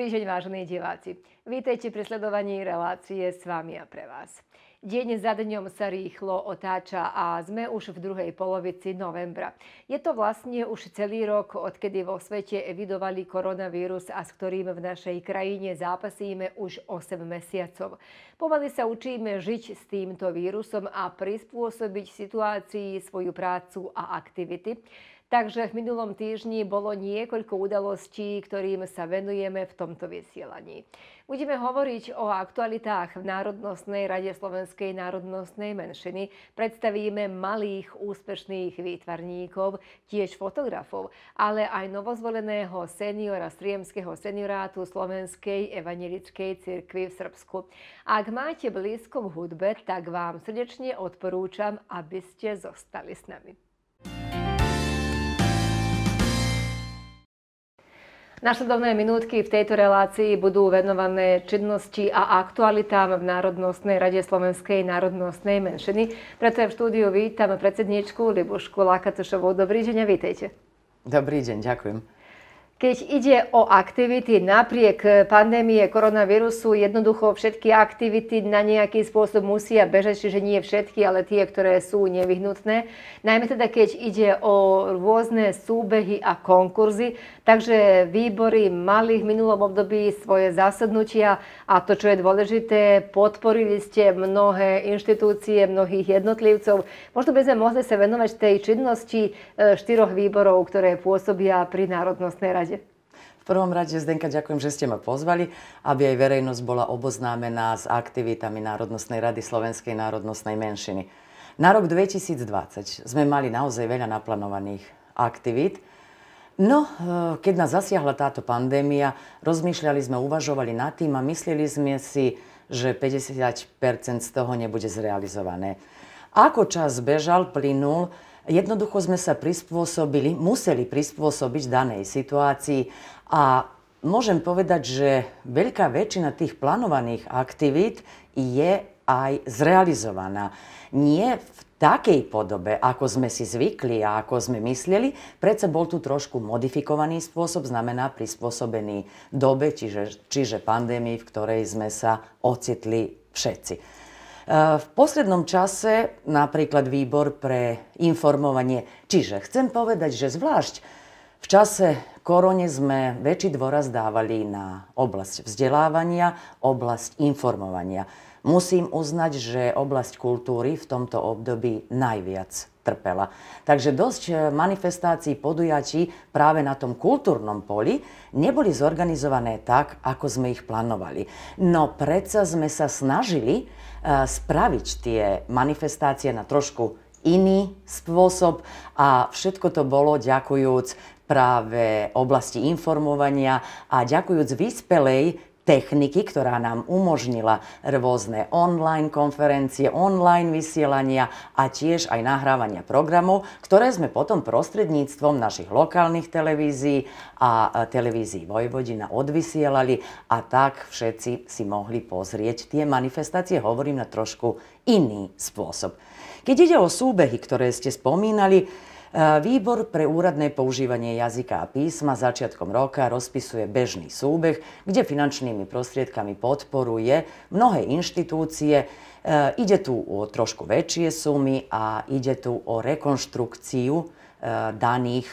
Dobrý deň, vážení diváci. Vítejte pri sledovaní relácie s vami a pre vás. Deň za dňom sa rýchlo otáča a sme už v druhej polovici novembra. Je to vlastne už celý rok, odkedy vo svete evidovali koronavírus a s ktorým v našej krajine zápasíme už 8 mesiacov. Pomaly sa učíme žiť s týmto vírusom a prispôsobiť situácii svoju prácu a aktivity Takže v minulom týždni bolo niekoľko udalostí, ktorým sa venujeme v tomto vysielaní. Budeme hovoriť o aktualitách v Národnostnej rade Slovenskej národnostnej menšiny. Predstavíme malých úspešných výtvarníkov, tiež fotografov, ale aj novozvoleného seniora Striemského seniorátu Slovenskej evangelickej cirkvi v Srbsku. Ak máte blízko v hudbe, tak vám srdečne odporúčam, aby ste zostali s nami. Nasledovné minútky v tejto relácii budú venované činnosti a aktualitám v Národnostnej rade Slovenskej národnostnej menšiny. Preto v štúdiu vítam predsedničku Libušku Lakatušovú. Dobrý deň a vítejte. Dobrý deň, ďakujem. Keď ide o aktivity napriek pandémie koronavírusu, jednoducho všetky aktivity na nejaký spôsob musia bežať, čiže nie všetky, ale tie, ktoré sú nevyhnutné. Najmä teda, keď ide o rôzne súbehy a konkurzy, Takže výbory mali v minulom období svoje zasadnutia a to, čo je dôležité, podporili ste mnohé inštitúcie, mnohých jednotlivcov. Možno by sme mohli sa venovať tej činnosti e, štyroch výborov, ktoré pôsobia pri Národnostnej rade. V prvom rade, Zdenka, ďakujem, že ste ma pozvali, aby aj verejnosť bola oboznámená s aktivitami Národnostnej rady Slovenskej národnostnej menšiny. Na rok 2020 sme mali naozaj veľa naplánovaných aktivít No, eh, keď nás zasiahla táto pandémia, rozmýšľali sme, uvažovali nad tým a mysleli sme si, že 50 z toho nebude zrealizované. Ako čas bežal, plynul, jednoducho sme sa prispôsobili, museli prispôsobiť danej situácii a môžem povedať, že veľká väčšina tých plánovaných aktivít je aj zrealizovaná. Nie v takej podobe, ako sme si zvykli a ako sme mysleli, predsa bol tu trošku modifikovaný spôsob, znamená prispôsobený dobe, čiže, čiže pandémii, v ktorej sme sa ocitli všetci. E, v poslednom čase napríklad výbor pre informovanie. Čiže chcem povedať, že zvlášť v čase korone sme väčší dôraz dávali na oblasť vzdelávania, oblasť informovania musím uznať, že oblasť kultúry v tomto období najviac trpela. Takže dosť eh, manifestácií podujatí práve na tom kultúrnom poli neboli zorganizované tak, ako sme ich plánovali. No predsa sme sa snažili eh, spraviť tie manifestácie na trošku iný spôsob a všetko to bolo ďakujúc práve oblasti informovania a ďakujúc vyspelej techniky, ktorá nám umožnila rôzne online konferencie, online vysielania a tiež aj nahrávania programov, ktoré sme potom prostredníctvom našich lokálnych televízií a televízií Vojvodina odvysielali a tak všetci si mohli pozrieť tie manifestácie, hovorím na trošku iný spôsob. Keď ide o súbehy, ktoré ste spomínali, E, výbor pre úradné používanie jazyka a písma začiatkom roka rozpisuje bežný súbeh, kde finančnými prostriedkami podporuje mnohé inštitúcie. E, ide tu o trošku väčšie sumy a ide tu o rekonštrukciu e, daných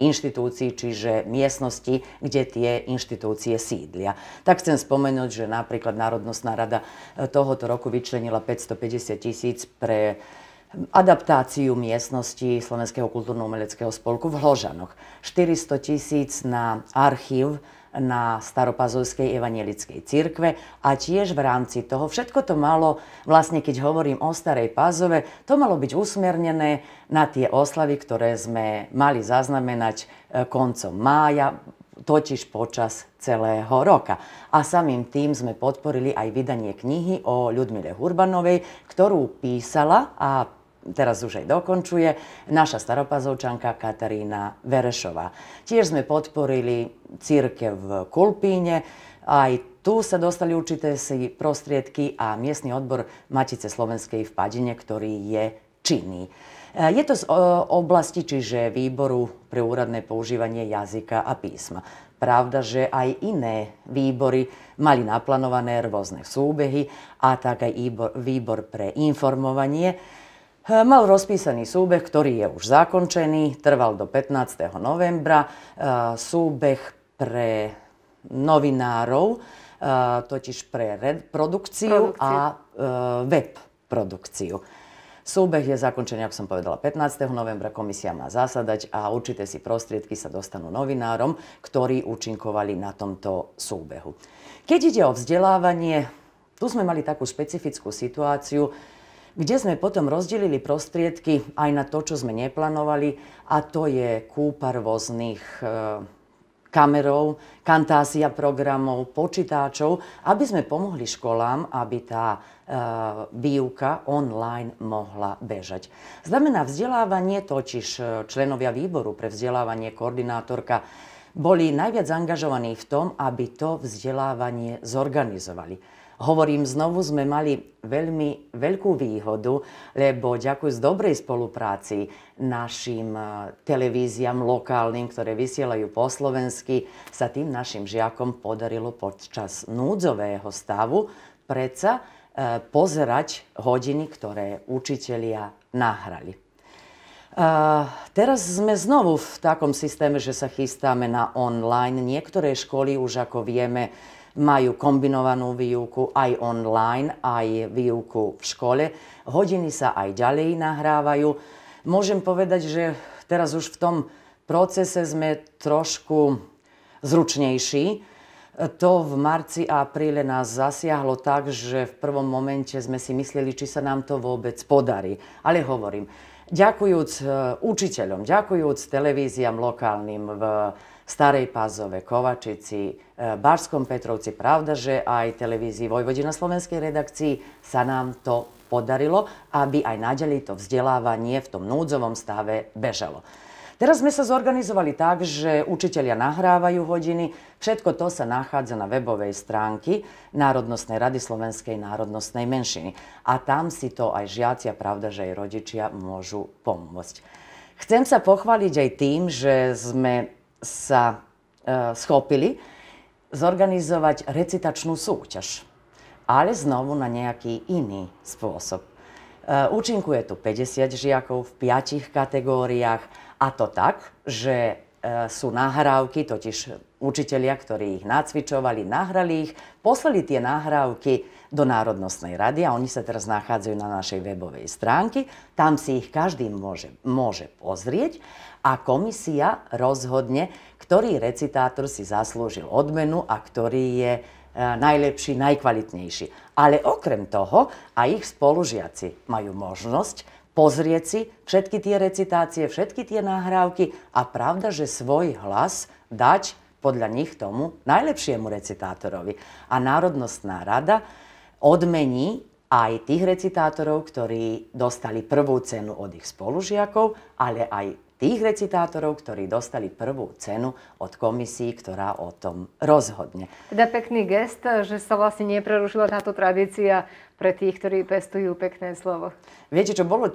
inštitúcií, čiže miestnosti, kde tie inštitúcie sídlia. Tak chcem spomenúť, že napríklad Národnostná rada tohoto roku vyčlenila 550 tisíc pre adaptáciu miestnosti Slovenského kultúrno-umeleckého spolku v Hložanoch. 400 tisíc na archív na Staropazovskej evanielickej církve a tiež v rámci toho všetko to malo, vlastne keď hovorím o Starej Pazove, to malo byť usmernené na tie oslavy, ktoré sme mali zaznamenať e, koncom mája, totiž počas celého roka. A samým tým sme podporili aj vydanie knihy o Ľudmile Hurbanovej, ktorú písala a teraz už aj dokončuje, naša staropazovčanka Katarína Verešová. Tiež sme podporili církev v Kulpíne, aj tu sa dostali určité si prostriedky a miestny odbor Matice Slovenskej v Padine, ktorý je činný. E, je to z e, oblasti, čiže výboru pre úradné používanie jazyka a písma. Pravda, že aj iné výbory mali naplánované rôzne súbehy a tak aj výbor pre informovanie Mal rozpísaný súbeh, ktorý je už zakončený, trval do 15. novembra. Súbeh pre novinárov, totiž pre produkciu, produkciu. a web produkciu. Súbeh je zakončený, ako som povedala, 15. novembra. Komisia má zasadať a určité si prostriedky sa dostanú novinárom, ktorí účinkovali na tomto súbehu. Keď ide o vzdelávanie, tu sme mali takú špecifickú situáciu, kde sme potom rozdelili prostriedky aj na to, čo sme neplánovali, a to je kúpa rôznych e, kamerov, kantásia programov, počítačov, aby sme pomohli školám, aby tá e, výuka online mohla bežať. Znamená vzdelávanie, totiž e, členovia výboru pre vzdelávanie, koordinátorka, boli najviac angažovaní v tom, aby to vzdelávanie zorganizovali. Hovorím, znovu sme mali veľmi veľkú výhodu, lebo ďakujem z dobrej spolupráci našim e, televíziám lokálnym, ktoré vysielajú po slovensky, sa tým našim žiakom podarilo počas núdzového stavu predsa e, pozerať hodiny, ktoré učitelia nahrali. E, teraz sme znovu v takom systéme, že sa chystáme na online. Niektoré školy už, ako vieme, majú kombinovanú výuku aj online, aj výuku v škole. Hodiny sa aj ďalej nahrávajú. Môžem povedať, že teraz už v tom procese sme trošku zručnejší. To v marci a apríle nás zasiahlo tak, že v prvom momente sme si mysleli, či sa nám to vôbec podarí. Ale hovorím, ďakujúc eh, učiteľom, ďakujúc televíziám lokálnym v Starej Pazove, Kovačici, e, Barskom Petrovci, pravda, že aj televiziji Vojvodina slovenskej redakcii sa nám to podarilo, aby aj naďalej to vzdelávanie v tom núdzovom stave bežalo. Teraz sme sa zorganizovali tak, že učiteľia nahrávajú hodiny. Všetko to sa nachádza na webovej stránky Národnostnej rady slovenskej národnostnej menšiny. A tam si to aj žiaci a pravda, že aj rodičia môžu pomôcť. Chcem sa pochváliť aj tým, že sme sa e, schopili zorganizovať recitačnú súťaž, ale znovu na nejaký iný spôsob. E, účinkuje tu 50 žiakov v 5 kategóriách a to tak, že e, sú nahrávky, totiž učitelia, ktorí ich nacvičovali, nahrali ich, poslali tie nahrávky do Národnostnej rady a oni sa teraz nachádzajú na našej webovej stránke. Tam si ich každý môže, môže pozrieť a komisia rozhodne, ktorý recitátor si zaslúžil odmenu a ktorý je e, najlepší, najkvalitnejší. Ale okrem toho aj ich spolužiaci majú možnosť pozrieť si všetky tie recitácie, všetky tie nahrávky a pravda, že svoj hlas dať podľa nich tomu najlepšiemu recitátorovi. A Národnostná rada odmení aj tých recitátorov, ktorí dostali prvú cenu od ich spolužiakov, ale aj tých recitátorov, ktorí dostali prvú cenu od komisii, ktorá o tom rozhodne. Teda pekný gest, že sa vlastne neprerušila táto tradícia pre tých, ktorí pestujú pekné slovo. Viete, čo bolo? E,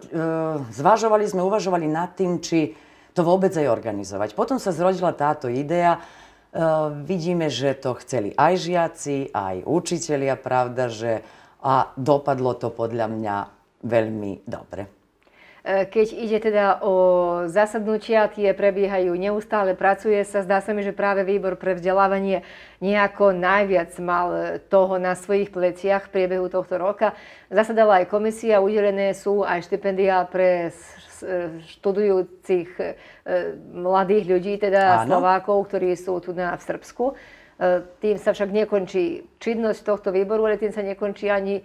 zvažovali sme, uvažovali nad tým, či to vôbec aj organizovať. Potom sa zrodila táto idea, e, vidíme, že to chceli aj žiaci, aj učitelia, pravda, že a dopadlo to podľa mňa veľmi dobre. E, keď ide teda o zasadnutia, tie prebiehajú neustále, pracuje sa. Zdá sa mi, že práve výbor pre vzdelávanie nejako najviac mal e, toho na svojich pleciach v priebehu tohto roka. Zasadala aj komisia, udelené sú aj štipendia pre e, študujúcich mladých ľudí, teda Áno. Slovákov, ktorí sú tu na, v Srbsku. Tým sa však nekončí činnosť tohto výboru, ale tým sa nekončí ani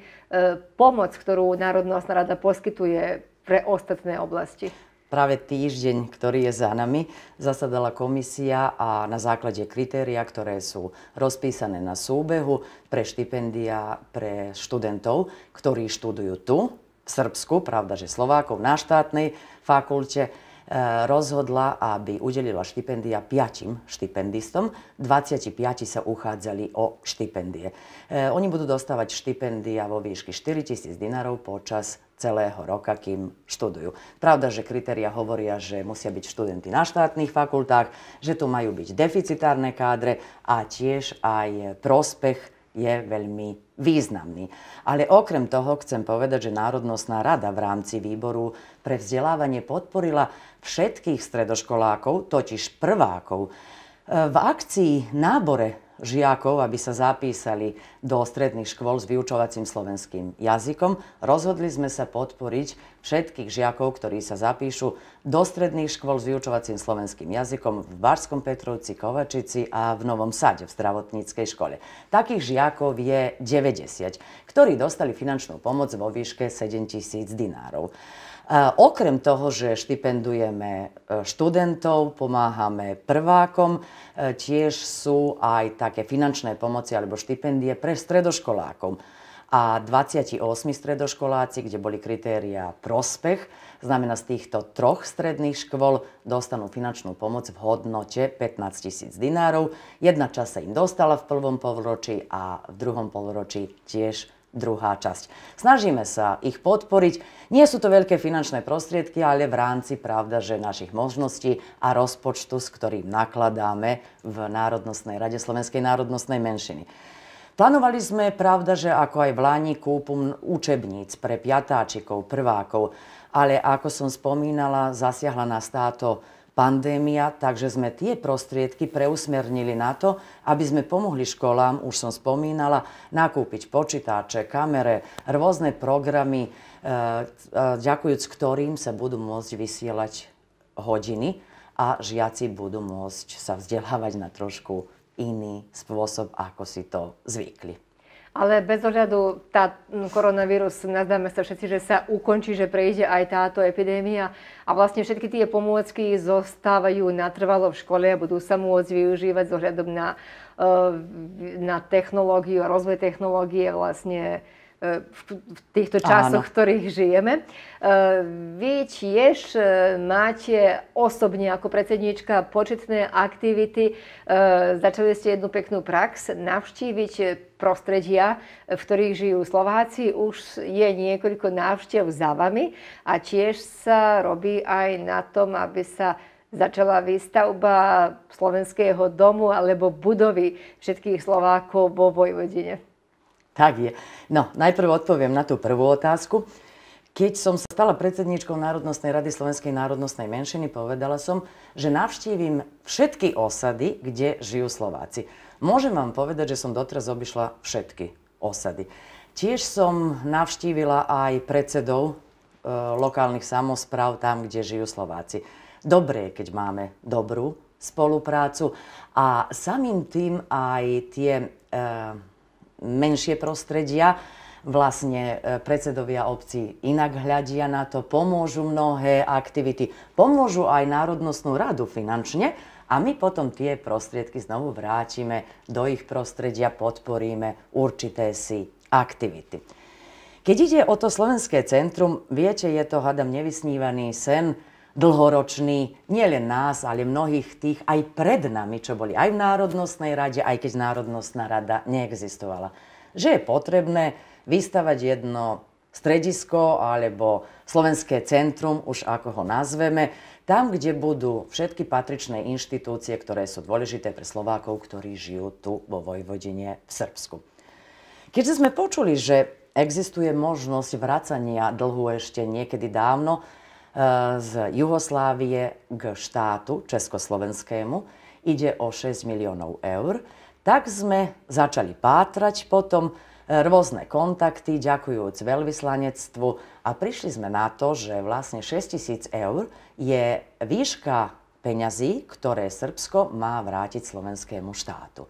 pomoc, ktorú Národnostná rada poskytuje pre ostatné oblasti? Práve týždeň, ktorý je za nami, zasadala komisia a na základe kritéria, ktoré sú rozpísané na súbehu pre štipendia pre študentov, ktorí študujú tu, v Srbsku, pravda, že Slovákov na štátnej fakulte, e, rozhodla, aby udelila štipendia piatim štipendistom. 25 sa uchádzali o štipendie. E, oni budú dostávať štipendia vo výšky 4000 dinárov počas celého roka, kým študujú. Pravda, že kritéria hovoria, že musia byť študenti na štátnych fakultách, že tu majú byť deficitárne kádre a tiež aj prospech je veľmi významný. Ale okrem toho chcem povedať, že Národnostná rada v rámci výboru pre vzdelávanie podporila všetkých stredoškolákov, totiž prvákov, v akcii nábore žiakov, aby sa zapísali do stredných škôl s vyučovacím slovenským jazykom. Rozhodli sme sa podporiť všetkých žiakov, ktorí sa zapíšu do stredných škôl s vyučovacím slovenským jazykom v Barskom Petrovci, Kovačici a v Novom Sade v zdravotníckej škole. Takých žiakov je 90, ktorí dostali finančnú pomoc vo výške 7000 dinárov. Okrem toho, že štipendujeme e, študentov, pomáhame prvákom, e, tiež sú aj také finančné pomoci alebo štipendie pre stredoškolákov. A 28 stredoškoláci, kde boli kritéria prospech, znamená z týchto troch stredných škôl dostanú finančnú pomoc v hodnote 15 tisíc dinárov. Jedna časť sa im dostala v prvom polročí a v druhom polročí tiež druhá časť. Snažíme sa ich podporiť. Nie sú to veľké finančné prostriedky, ale v rámci, pravda, že našich možností a rozpočtu, s ktorým nakladáme v Národnostnej rade Slovenskej národnostnej menšiny. Plánovali sme, pravda, že ako aj v Lani, kúpum učebníc pre piatáčikov, prvákov, ale ako som spomínala, zasiahla nás táto pandémia, takže sme tie prostriedky preusmernili na to, aby sme pomohli školám, už som spomínala, nakúpiť počítače, kamere, rôzne programy, e, e, ďakujúc ktorým sa budú môcť vysielať hodiny a žiaci budú môcť sa vzdelávať na trošku iný spôsob, ako si to zvykli. Ale bez ohľadu tá no, koronavírus, nazdáme sa všetci, že sa ukončí, že prejde aj táto epidémia a vlastne všetky tie pomôcky zostávajú natrvalo v škole a budú sa môcť využívať s ohľadom na, eh, na technológiu, rozvoj technológie vlastne v týchto časoch, v ktorých žijeme. E, vy tiež e, máte osobne ako predsedníčka početné aktivity. E, začali ste jednu peknú prax navštíviť prostredia, v ktorých žijú Slováci. Už je niekoľko návštev za vami a tiež sa robí aj na tom, aby sa začala výstavba slovenského domu alebo budovy všetkých Slovákov vo Vojvodine. Tak je. No, najprv odpoviem na tú prvú otázku. Keď som sa stala predsedničkou Národnostnej rady Slovenskej národnostnej menšiny, povedala som, že navštívim všetky osady, kde žijú Slováci. Môžem vám povedať, že som doteraz obišla všetky osady. Tiež som navštívila aj predsedov e, lokálnych samozpráv tam, kde žijú Slováci. Dobre je, keď máme dobrú spoluprácu a samým tým aj tie... E, menšie prostredia. Vlastne e, predsedovia obcí inak hľadia na to, pomôžu mnohé aktivity, pomôžu aj Národnostnú radu finančne a my potom tie prostriedky znovu vrátime do ich prostredia, podporíme určité si aktivity. Keď ide o to Slovenské centrum, viete, je to, hadam, nevysnívaný sen, dlhoročný, nielen nás, ale mnohých tých aj pred nami, čo boli aj v Národnostnej rade, aj keď Národnostná rada neexistovala. Že je potrebné vystavať jedno stredisko alebo slovenské centrum, už ako ho nazveme, tam, kde budú všetky patričné inštitúcie, ktoré sú dôležité pre Slovákov, ktorí žijú tu vo Vojvodine v Srbsku. Keďže sme počuli, že existuje možnosť vracania dlhu ešte niekedy dávno, z Juhoslávie k štátu československému. Ide o 6 miliónov eur. Tak sme začali pátrať, potom e, rôzne kontakty, ďakujúc veľvyslanectvu a prišli sme na to, že vlastne 6 tisíc eur je výška peňazí, ktoré Srbsko má vrátiť slovenskému štátu.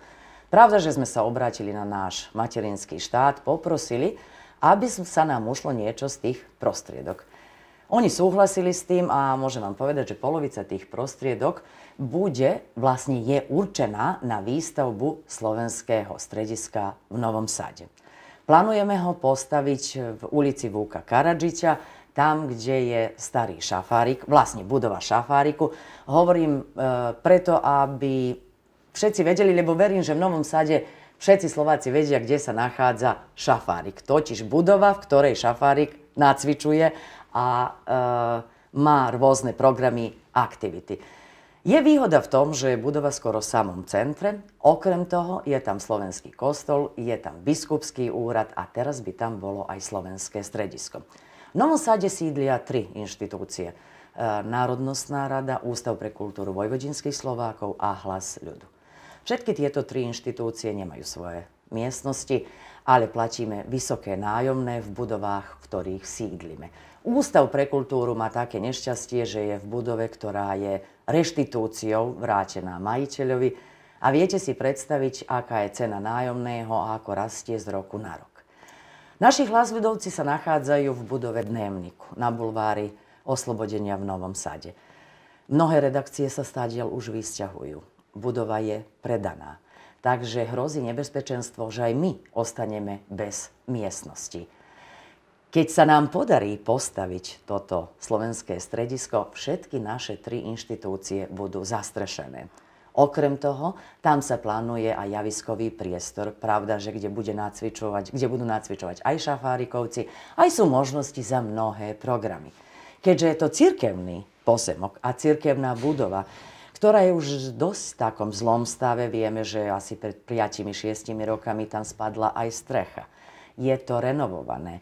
Pravda, že sme sa obrátili na náš materinský štát, poprosili, aby sa nám ušlo niečo z tých prostriedok. Oni súhlasili s tým a môžem vám povedať, že polovica tých prostriedok bude, vlastne je určená na výstavbu slovenského strediska v Novom Sade. Plánujeme ho postaviť v ulici Vúka Karadžiťa, tam, kde je starý šafárik, vlastne budova šafáriku. Hovorím e, preto, aby všetci vedeli, lebo verím, že v Novom Sade všetci Slováci vedia, kde sa nachádza šafárik. Totiž budova, v ktorej šafárik nacvičuje a e, má rôzne programy aktivity. Je výhoda v tom, že je budova skoro v samom centre. Okrem toho je tam slovenský kostol, je tam biskupský úrad a teraz bi tam bolo aj slovenské stredisko. V Novom Sad sídlia tri inštitucije. E, Národnostná rada, Ústav pre kultúru vojvodinských Slovákov a Hlas ľudu. Všetky tieto tri inštitúcie nemajú svoje miestnosti ale platíme vysoké nájomné v budovách, v ktorých sídlime. Ústav pre kultúru má také nešťastie, že je v budove, ktorá je reštitúciou vrátená majiteľovi a viete si predstaviť, aká je cena nájomného a ako rastie z roku na rok. Naši hlasvedovci sa nachádzajú v budove dnevniku na bulvári Oslobodenia v Novom Sade. Mnohé redakcie sa stádiel už vysťahujú. Budova je predaná. Takže hrozí nebezpečenstvo, že aj my ostaneme bez miestnosti. Keď sa nám podarí postaviť toto slovenské stredisko, všetky naše tri inštitúcie budú zastrešené. Okrem toho, tam sa plánuje aj javiskový priestor, pravda, že kde, bude nacvičovať, kde budú nacvičovať aj šafárikovci, aj sú možnosti za mnohé programy. Keďže je to cirkevný posemok a cirkevná budova, ktorá je už v dosť takom zlom stave. Vieme, že asi pred 5-6 rokami tam spadla aj strecha. Je to renovované.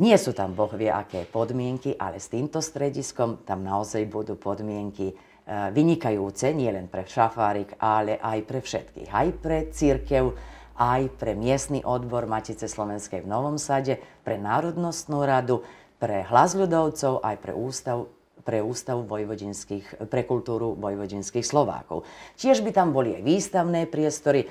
Nie sú tam boh vie aké podmienky, ale s týmto strediskom tam naozaj budú podmienky e, vynikajúce, nielen pre šafárik, ale aj pre všetkých. Aj pre církev, aj pre miestny odbor Matice Slovenskej v Novom Sade, pre Národnostnú radu, pre hlas ľudovcov, aj pre ústav pre Ústav vojvodinských, pre kultúru vojvodinských Slovákov. Tiež by tam boli aj výstavné priestory.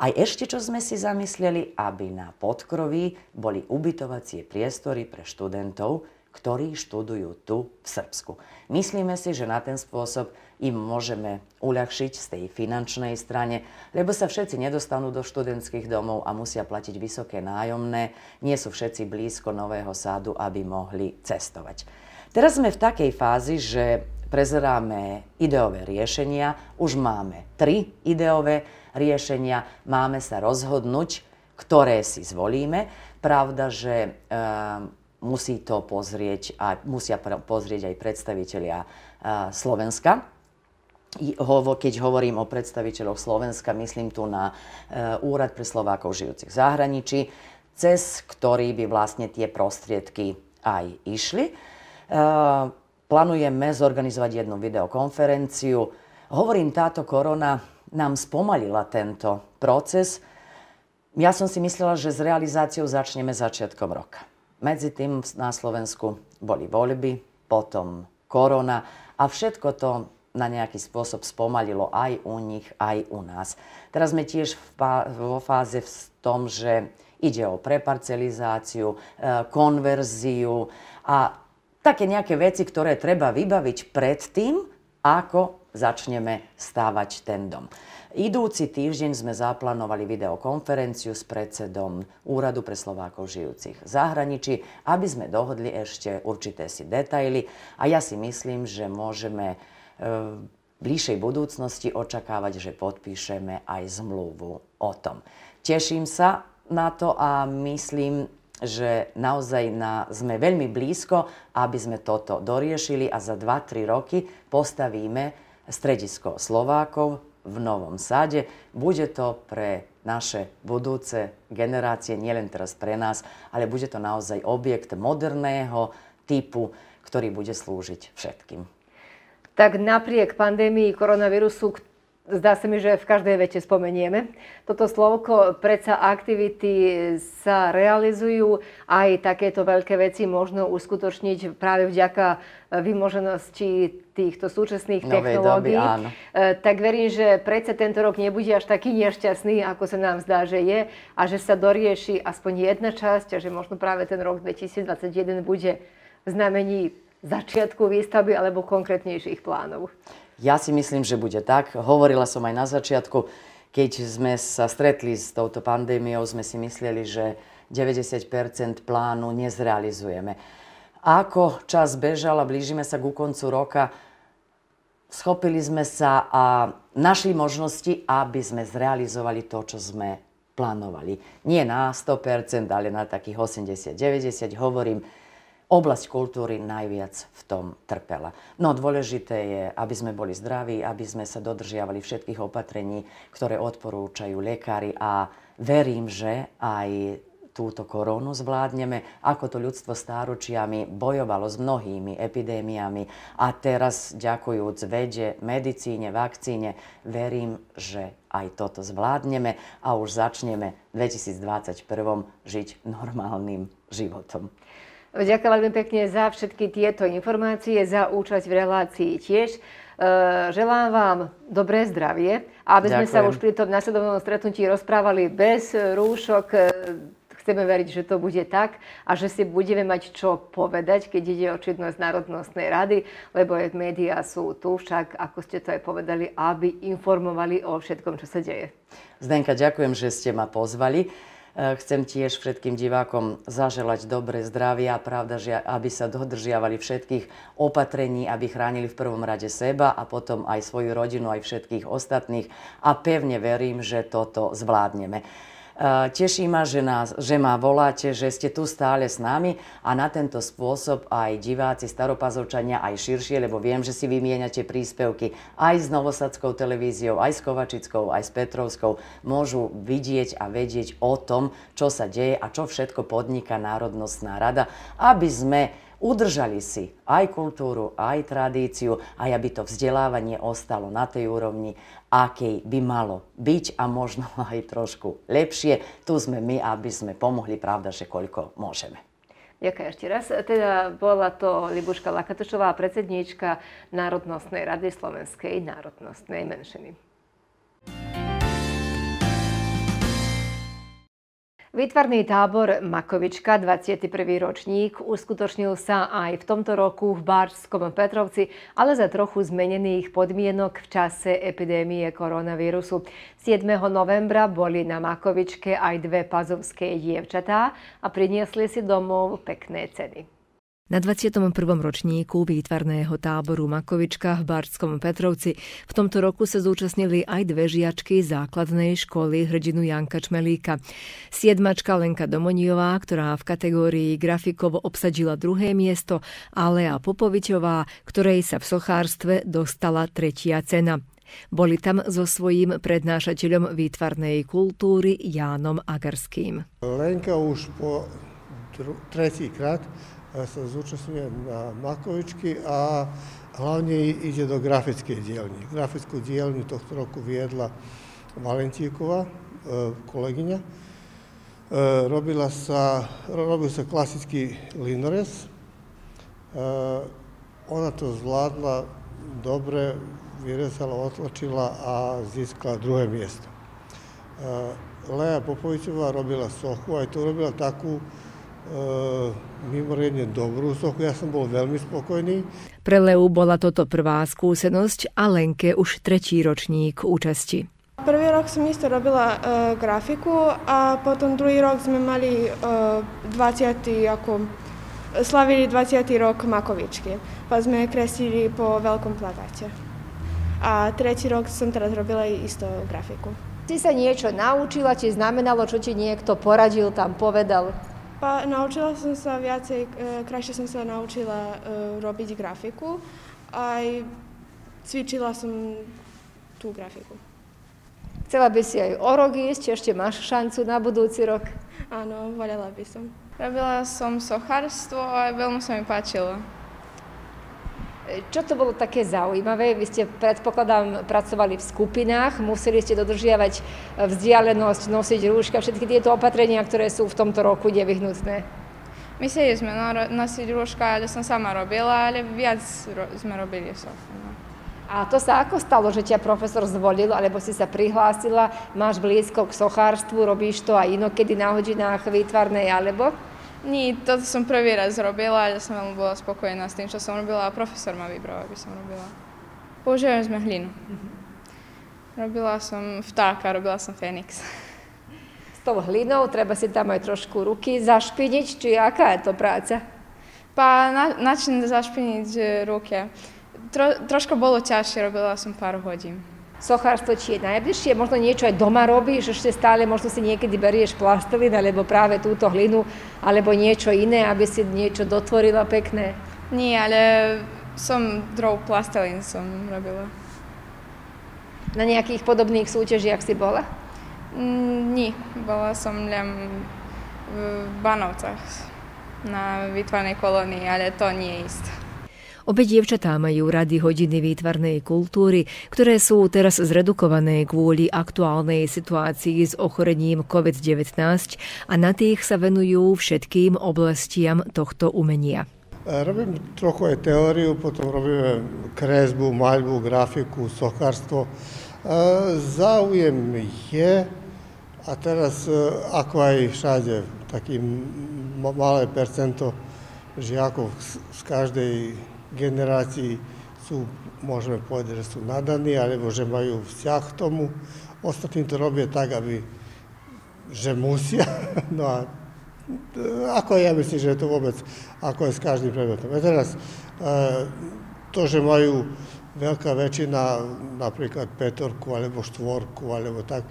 Aj ešte, čo sme si zamysleli, aby na podkroví boli ubytovacie priestory pre študentov, ktorí študujú tu v Srbsku. Myslíme si, že na ten spôsob im môžeme uľahšiť z tej finančnej strane, lebo sa všetci nedostanú do študentských domov a musia platiť vysoké nájomné, nie sú všetci blízko Nového sádu, aby mohli cestovať. Teraz sme v takej fázi, že prezeráme ideové riešenia, už máme tri ideové riešenia, máme sa rozhodnúť, ktoré si zvolíme. Pravda, že e, musí to pozrieť a musia pozrieť aj predstavitelia e, Slovenska, keď hovorím o predstaviteľoch Slovenska, myslím tu na eh, Úrad pre Slovákov žijúcich v zahraničí, cez ktorý by vlastne tie prostriedky aj išli. Eh, plánujeme zorganizovať jednu videokonferenciu. Hovorím, táto korona nám spomalila tento proces. Ja som si myslela, že s realizáciou začneme začiatkom roka. Medzi tým na Slovensku boli voľby, potom korona a všetko to na nejaký spôsob spomalilo aj u nich, aj u nás. Teraz sme tiež vo fáze v tom, že ide o preparcelizáciu, eh, konverziu a Také nejaké veci, ktoré treba vybaviť tým, ako začneme stávať ten dom. Idúci týždeň sme zaplánovali videokonferenciu s predsedom Úradu pre Slovákov žijúcich v zahraničí, aby sme dohodli ešte určité si detaily a ja si myslím, že môžeme e, v bližšej budúcnosti očakávať, že podpíšeme aj zmluvu o tom. Teším sa na to a myslím, že naozaj na, sme veľmi blízko, aby sme toto doriešili a za 2-3 roky postavíme stredisko Slovákov v Novom Sade. Bude to pre naše budúce generácie, nielen teraz pre nás, ale bude to naozaj objekt moderného typu, ktorý bude slúžiť všetkým. Tak napriek pandémii koronavírusu, Zdá sa mi, že v každej vete spomenieme. Toto slovko, predsa aktivity sa realizujú, aj takéto veľké veci možno uskutočniť práve vďaka eh, vymoženosti týchto súčasných Novej technológií. Doby, áno. Eh, tak verím, že predsa tento rok nebude až taký nešťastný, ako sa nám zdá, že je a že sa dorieši aspoň jedna časť a že možno práve ten rok 2021 bude v znamení začiatku výstavby alebo konkrétnejších plánov. Ja si myslím, že bude tak. Hovorila som aj na začiatku, keď sme sa stretli s touto pandémiou, sme si mysleli, že 90 plánu nezrealizujeme. Ako čas bežal a blížime sa ku koncu roka, schopili sme sa a našli možnosti, aby sme zrealizovali to, čo sme plánovali. Nie na 100%, ale na takých 80-90. Hovorím, oblasť kultúry najviac v tom trpela. No dôležité je, aby sme boli zdraví, aby sme sa dodržiavali všetkých opatrení, ktoré odporúčajú lekári a verím, že aj túto koronu zvládneme, ako to ľudstvo stáročiami bojovalo s mnohými epidémiami a teraz ďakujúc vede, medicíne, vakcíne, verím, že aj toto zvládneme a už začneme v 2021 žiť normálnym životom. Ďakujem veľmi pekne za všetky tieto informácie, za účasť v relácii tiež. E, želám vám dobré zdravie, aby Ďakujem. sme sa už pri tom nasledovnom stretnutí rozprávali bez rúšok. E, chceme veriť, že to bude tak a že si budeme mať čo povedať, keď ide o činnosť Národnostnej rady, lebo aj médiá sú tu však, ako ste to aj povedali, aby informovali o všetkom, čo sa deje. Zdenka, ďakujem, že ste ma pozvali. Eh, chcem tiež všetkým divákom zaželať dobre zdravia, pravda, že aby sa dodržiavali všetkých opatrení, aby chránili v prvom rade seba a potom aj svoju rodinu, aj všetkých ostatných. A pevne verím, že toto zvládneme. Eh, teší ma, že, nás, že ma voláte, že ste tu stále s nami a na tento spôsob aj diváci staropazovčania, aj širšie, lebo viem, že si vymieňate príspevky aj s Novosadskou televíziou, aj s Kovačickou, aj s Petrovskou, môžu vidieť a vedieť o tom, čo sa deje a čo všetko podniká Národnostná rada, aby sme udržali si aj kultúru, aj tradíciu a aby to vzdelávanie ostalo na tej úrovni, akej by malo byť a možno aj trošku lepšie. Tu sme my, aby sme pomohli, pravda, že koľko môžeme. Ďakujem ešte raz. Teda bola to Libuška Lakatošová, predsedníčka Národnostnej rady Slovenskej národnostnej menšiny. Výtvarný tábor Makovička 21. ročník uskutočnil sa aj v tomto roku v Bárskom Petrovci, ale za trochu zmenených podmienok v čase epidémie koronavírusu. 7. novembra boli na Makovičke aj dve pazovské dievčatá a priniesli si domov pekné ceny. Na 21. ročníku výtvarného táboru Makovička v Barskom Petrovci v tomto roku sa zúčastnili aj dve žiačky základnej školy hrdinu Janka Čmelíka. Siedmačka Lenka Domoniová, ktorá v kategórii grafikovo obsadila druhé miesto, a Lea Popovičová, ktorej sa v sochárstve dostala tretia cena. Boli tam so svojím prednášateľom výtvarnej kultúry Jánom Agarským. Lenka už po tretíkrát sa zúčastňuje na Makovičky a hlavne ide do grafickej dielni. Grafickú dielňu tohto roku viedla Valentíková, e, kolegyňa. E, robila sa, robil sa klasický linorez. E, ona to zvládla dobre, vyrezala, otlačila a získala druhé miesto. Lea Popovičová robila sochu, aj to robila takú Eh, mimoriadne dobrú sochu. Ja som bol veľmi spokojný. Pre Leu bola toto prvá skúsenosť a Lenke už tretí ročník účasti. Prvý rok som isto robila e, grafiku a potom druhý rok sme mali e, eh, 20. Ako, slavili 20. rok Makovičky. Pa sme kresili po veľkom plakáte. A tretí rok som teraz robila isto grafiku. Ty sa niečo naučila, či znamenalo, čo ti niekto poradil, tam povedal? Pa, naučila sam sa viacej, e, krajšie som sa naučila e, robiť grafiku, aj cvičila som tú grafiku. Chcela by si aj o rok ísť, ešte máš šancu na budúci rok? Áno, voľala by som. Robila som sochárstvo a veľmi sa mi páčilo. Čo to bolo také zaujímavé? Vy ste, predpokladám, pracovali v skupinách, museli ste dodržiavať e, vzdialenosť, nosiť rúška, všetky tieto opatrenia, ktoré sú v tomto roku nevyhnutné. Mysleli sme nosiť rúška, ale som sama robila, ale viac sme robili v sofe. No. A to sa ako stalo, že ťa profesor zvolil, alebo si sa prihlásila, máš blízko k sochárstvu, robíš to aj inokedy na hodinách výtvarnej, alebo? Nie, toto som prvý raz robila a ja som veľmi bola spokojená s tým, čo som robila a profesor ma vybral, aby som robila. Používali sme hlinu. Mhm. Robila som vtáka, robila som fénix. S tou hlinou treba si tam aj trošku ruky zašpiniť, či aká je to práca? Pa, na, način zašpiniť eh, ruky. Tro, trošku bolo ťažšie, robila som pár hodín sochárstvo, či je najbližšie, možno niečo aj doma robíš, ešte stále možno si niekedy berieš plastelín alebo práve túto hlinu alebo niečo iné, aby si niečo dotvorila pekné. Nie, ale som drov plastelín som robila. Na nejakých podobných súťažiach si bola? Mm, nie, bola som len v Banovcach na vytvarnej kolónii, ale to nie je isté. Obe dievčatá majú rady hodiny výtvarnej kultúry, ktoré sú teraz zredukované kvôli aktuálnej situácii s ochorením COVID-19 a na tých sa venujú všetkým oblastiam tohto umenia. E, robím trochu aj teóriu, potom robíme kresbu, maľbu, grafiku, sochárstvo. E, záujem je, a teraz e, ako aj všade, taký malé percento žiakov z každej generácii sú, môžeme povedať, že sú nadaní, alebo že majú vzťah k tomu. Ostatní to robia tak, aby, že musia. No a ako ja myslím, že je to vôbec, ako je s každým predmetom. A teraz, e, to, že majú veľká väčšina, napríklad petorku, alebo štvorku, alebo tak, e,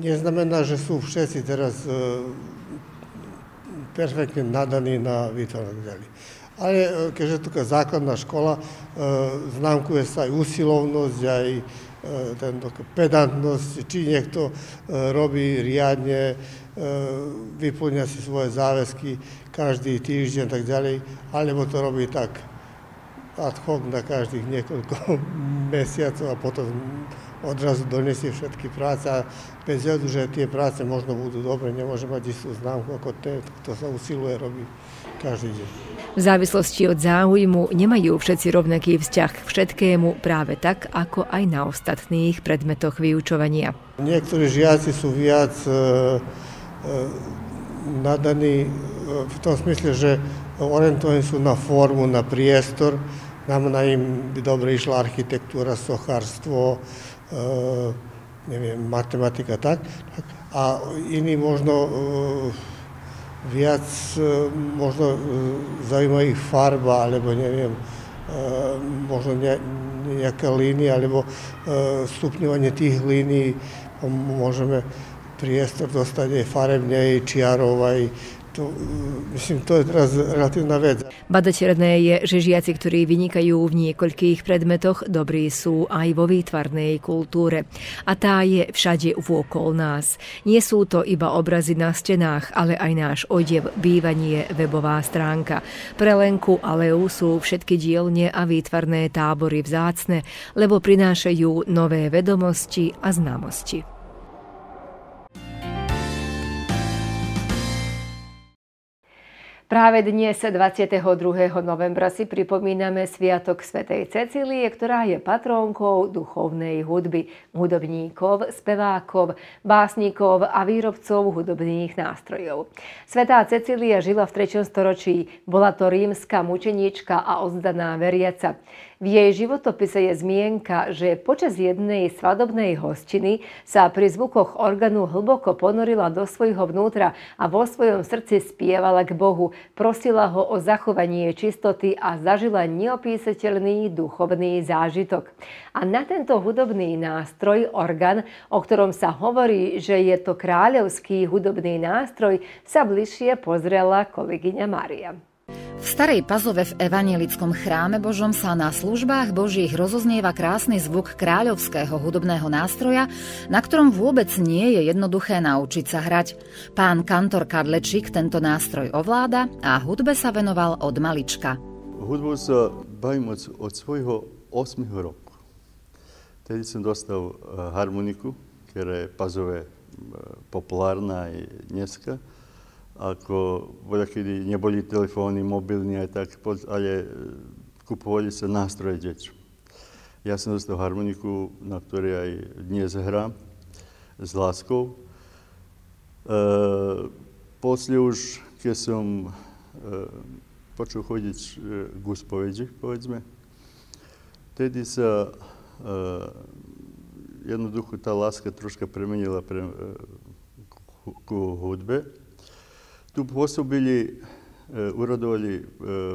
neznamená, že sú všetci teraz e, perfektne nadaní na výtvarné dielo. Ale e, keďže tu je základná škola, e, známkuje sa aj usilovnosť, aj e, pedantnosť, či niekto robí riadne, vyplňa si svoje záväzky každý týždeň tak ďalej, alebo to robí tak ad hoc na každých niekoľko mesiacov a potom odrazu donesie všetky práce a bez jedu, že tie práce možno budú dobre, nemôže mať istú známku ako ten, kto sa usiluje robiť každý deň. V závislosti od záujmu nemajú všetci rovnaký vzťah k všetkému práve tak, ako aj na ostatných predmetoch vyučovania. Niektorí žiaci sú viac e, e, nadaní e, v tom smysle, že orientovaní sú na formu, na priestor, nám na im by dobre išla architektúra, sochárstvo, e, matematika, tak, a iní možno viac e, možno e, zaujíma ich farba, alebo neviem, e, možno nejaká línia, alebo stupňovanie tých línií môžeme priestor dostať aj farebne, aj čiarov, aj to, e, myslím, to je teraz relatívna vec. Badateľné je, že žiaci, ktorí vynikajú v niekoľkých predmetoch, dobrí sú aj vo výtvarnej kultúre. A tá je všade vôkol nás. Nie sú to iba obrazy na stenách, ale aj náš odev, bývanie, webová stránka. Pre Lenku a Leu sú všetky dielne a výtvarné tábory vzácne, lebo prinášajú nové vedomosti a známosti. Práve dnes 22. novembra si pripomíname Sviatok Svetej Cecílie, ktorá je patrónkou duchovnej hudby, hudobníkov, spevákov, básnikov a výrobcov hudobných nástrojov. Svetá Cecília žila v 3. storočí, bola to rímska mučenička a oddaná veriaca. V jej životopise je zmienka, že počas jednej svadobnej hostiny sa pri zvukoch organu hlboko ponorila do svojho vnútra a vo svojom srdci spievala k Bohu, prosila ho o zachovanie čistoty a zažila neopísateľný duchovný zážitok. A na tento hudobný nástroj, organ, o ktorom sa hovorí, že je to kráľovský hudobný nástroj, sa bližšie pozrela kolegyňa Mária. V starej pazove v evanielickom chráme Božom sa na službách Božích rozoznieva krásny zvuk kráľovského hudobného nástroja, na ktorom vôbec nie je jednoduché naučiť sa hrať. Pán kantor Kadlečík tento nástroj ovláda a hudbe sa venoval od malička. Hudbu sa bavím od, od svojho 8 roku. Tedy som dostal eh, harmoniku, ktorá je pazové eh, populárna aj dneska ako kedy neboli telefóny, mobilní aj tak, ale kupovali sa nástroje deťom. Ja som dostal harmoniku, na ktorej aj dnes hrám, s láskou. E, после už, keď som e, počul chodiť e, k uspovedi, povedzme. tedy sa e, jednoducho tá láska troška premenila pre, e, ku, ku hudbe. Tu pôsobili, e, urodovali e,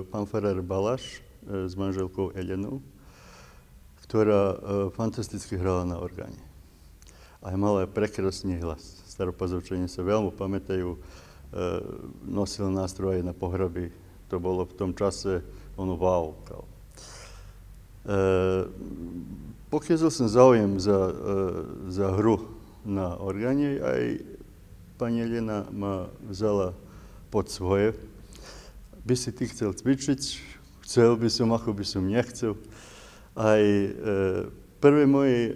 pán Ferrer Balaš e, s manželkou Elenou, ktorá fantasticky hrala na orgáne. A mala prekrasný hlas. Staropazovčania sa veľmi pamätajú, nosil nástroje na pohroby. To bolo v tom čase, ono wow, kao. E, pokazal sam zaujem za, e, za hru na organi, a i pani Jelena ma vzala pod svoje. By si ty chcel cvičiť, chcel by som, ako by som nechcel. Aj e, prvé moje e,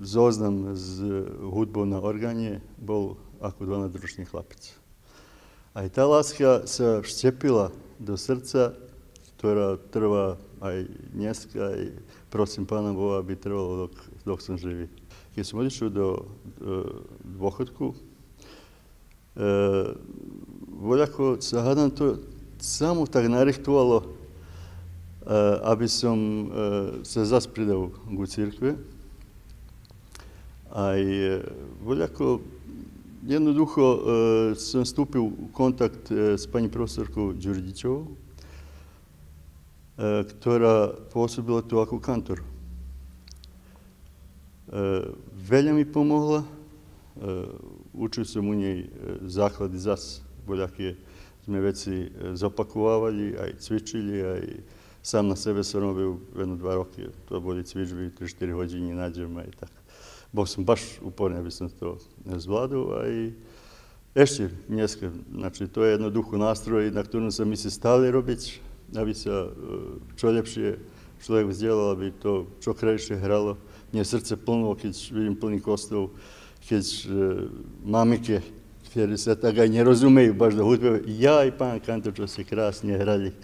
zoznam z hudbou na organe bol ako 12-ročný chlapec. Aj tá láska sa vštepila do srdca, ktorá trvá aj dnes, aj prosím Pána Boha, aby trvalo, dok, dok som živý. Keď som odišiel do, do e, dôchodku, e, voľako sa hádam to samo tak narihtovalo, e, aby som e, sa zas pridal ku církve. Aj e, voľako jednoducho som vstúpil v kontakt s pani profesorkou Đurdičovou, ktorá pôsobila tu ako kantor. Veľa mi pomohla, učil som u nej základy zase voľaké sme veci e, zopakovávali, aj cvičili, aj sám na sebe som robil jedno dva roky. To boli cvičby 3-4 hodiny na deň aj tak. Bol som baš uporný, aby som to zvládol aj ešte dneska, znači to je jedno nástroj na ktorom se misli stále robiť, aby sa e, čo lepšie človek vzdelal, aby to čo krajšie hralo. Mne srdce plno, keď vidím plný kostov, keď e, mamike ktorí sa tak aj nerozumejú baš do hudbe. Ja aj pán Kanto, čo si krásne hrali.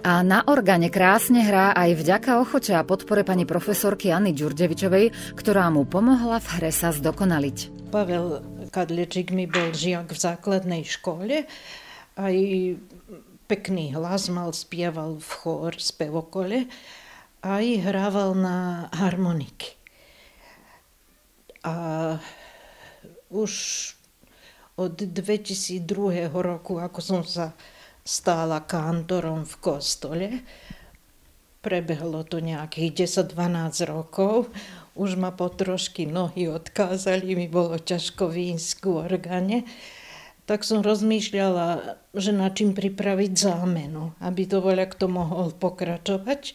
A na orgáne krásne hrá aj vďaka ochoče a podpore pani profesorky Anny Ďurdevičovej, ktorá mu pomohla v hre sa zdokonaliť. Pavel Kadličík mi bol žiak v základnej škole. Aj pekný hlas mal, spieval v chór, spevokole. Aj hrával na harmoniky. A už od 2002 roku, ako som sa stala kantorom v kostole. Prebehlo to nejakých 10-12 rokov. Už ma potrošky nohy odkázali, mi bolo ťažko v orgáne. Tak som rozmýšľala, že na čím pripraviť zámenu, aby to voľa to mohol pokračovať.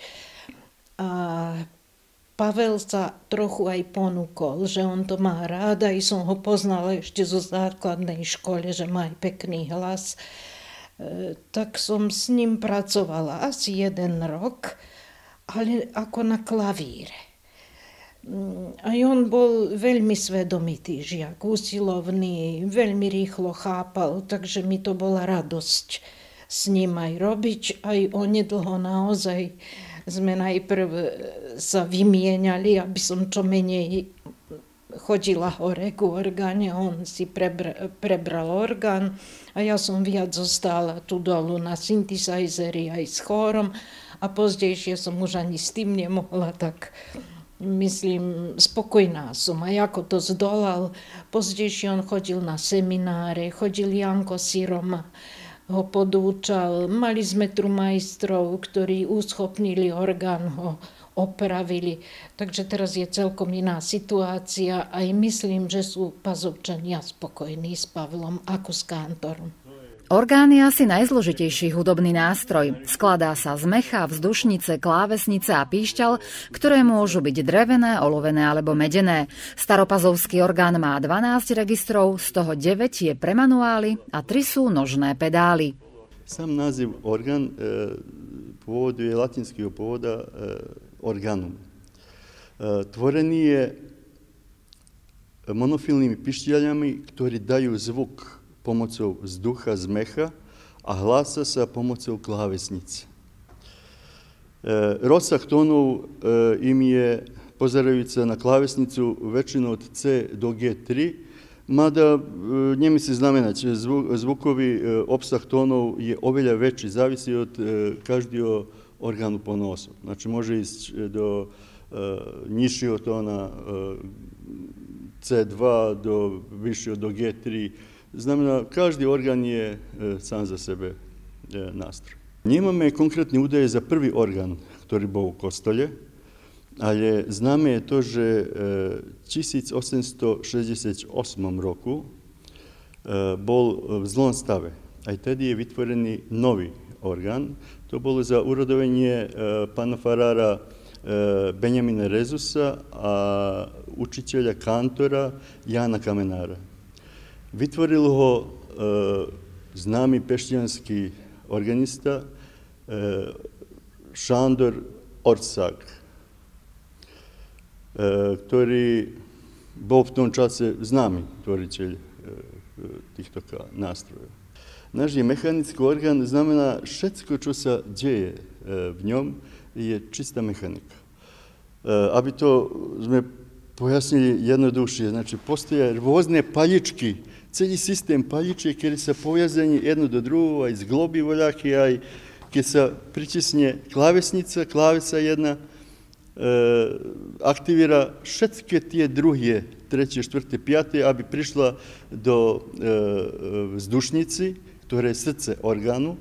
A Pavel sa trochu aj ponúkol, že on to má rád, aj som ho poznal ešte zo základnej škole, že má aj pekný hlas. E, tak som s ním pracovala asi jeden rok, ale ako na klavíre. Mm, a on bol veľmi svedomitý žiak, usilovný, veľmi rýchlo chápal, takže mi to bola radosť s ním aj robiť. Aj onedlho naozaj sme najprv eh, sa vymieniali, aby som čo menej chodila hore ku orgáne, on si prebr- prebral orgán a ja som viac zostala tu dolu na syntesizeri aj s chórom a pozdejšie som už ani s tým nemohla tak myslím, spokojná som. A ako to zdolal, pozdejšie on chodil na semináre, chodil Janko Siroma, ho podúčal. Mali sme tu majstrov, ktorí uschopnili orgán, ho opravili. Takže teraz je celkom iná situácia. Aj myslím, že sú pazovčania spokojní s Pavlom ako s kantorom. Orgán je asi najzložitejší hudobný nástroj. Skladá sa z mecha, vzdušnice, klávesnice a píšťal, ktoré môžu byť drevené, olovené alebo medené. Staropazovský orgán má 12 registrov, z toho 9 je pre manuály a 3 sú nožné pedály. Sam naziv organ e, je latinského povoda e, organum. E, tvorený je monofilnými pišťaľami, ktorí dajú zvuk pomoću zduha zmeha, mecha a hlása sa pomoću klavesnice. E, rozsah tónov e, im je, pozerajúť sa na klávesnicu, väčšinou od C do G3, mada e, nemyslí znamenať, že zvuk, zvukový e, obsah tónov je oveľa veći, závisí od e, každého orgánu po nosu. Znači može ísť do e, nižšieho tóna e, C2 do vyššieho do G3, znamená, každý organ je e, sam za sebe e, nastroj. Nemame konkretne údaje za prvi organ, ktorý bol u kostolje, ale známe je to, že e, v 1868 roku bol v zlom stave. Aj tedy je vytvorený nový organ. To bolo za urodovanje pana Farara Benjamina Rezusa, a učitelja kantora Jana Kamenara. Vytvoril ho e, známy peštianský organista e, Šándor Orsák, e, ktorý bol v tom čase známy tvoriteľ e, týchto nástrojov. Náš je mechanický orgán, znamená všetko, čo sa deje e, v ňom, je čistá mechanika. E, aby to sme pojasnili jednoduchšie, znači postoje rôzne paličky, цели систем паличи ќе се повезани едно до друго, ај зглоби воляки, ај ќе се причисне клавесница, клавеса една е, активира шетске тие други, трети, четврти, пјати, аби пришла до е, вздушници, тоа е срце органу,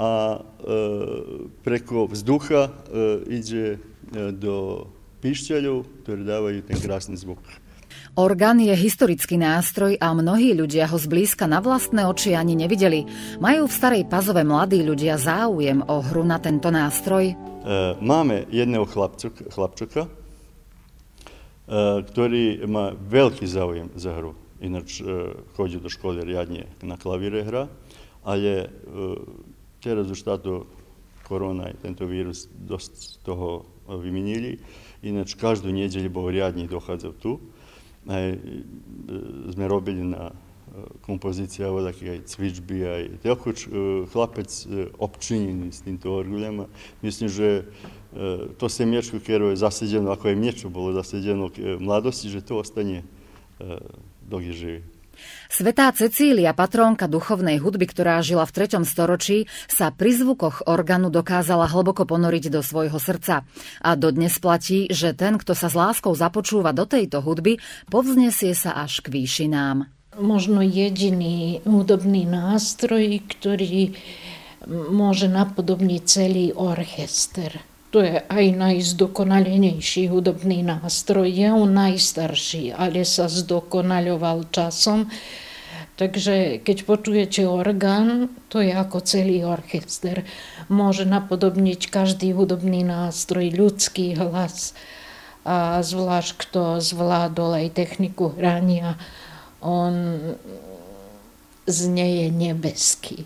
а е, преко вздуха е, иде до пишчалју, тоа давају тен красни звук. Orgán je historický nástroj a mnohí ľudia ho zblízka na vlastné oči ani nevideli. Majú v Starej Pazove mladí ľudia záujem o hru na tento nástroj? E, máme jedného chlapčuka, e, ktorý má veľký záujem za hru. Ináč e, chodí do školy riadne na klavíre hra, ale teraz už táto korona i tento vírus dosť toho vymenili. Ináč každú nedelju bol riadnji dohadzao tu aj e, sme robili na e, kompozíciách také aj cvičby, aj ako e, chlapec občinený s týmto orguľom. Myslím, že to semiečko, ktoré je zasedené, ako aj mniečo bolo zasedené v mladosti, že to ostane, dokde živí. Svetá Cecília, patrónka duchovnej hudby, ktorá žila v 3. storočí, sa pri zvukoch organu dokázala hlboko ponoriť do svojho srdca. A dodnes platí, že ten, kto sa s láskou započúva do tejto hudby, povznesie sa až k výšinám. Možno jediný hudobný nástroj, ktorý môže napodobniť celý orchester. To je aj najzdokonalenejší hudobný nástroj. Je on najstarší, ale sa zdokonaľoval časom. Takže keď počujete orgán, to je ako celý orchester. Môže napodobniť každý hudobný nástroj, ľudský hlas. A zvlášť, kto zvládol aj techniku hrania, on z nej je nebeský.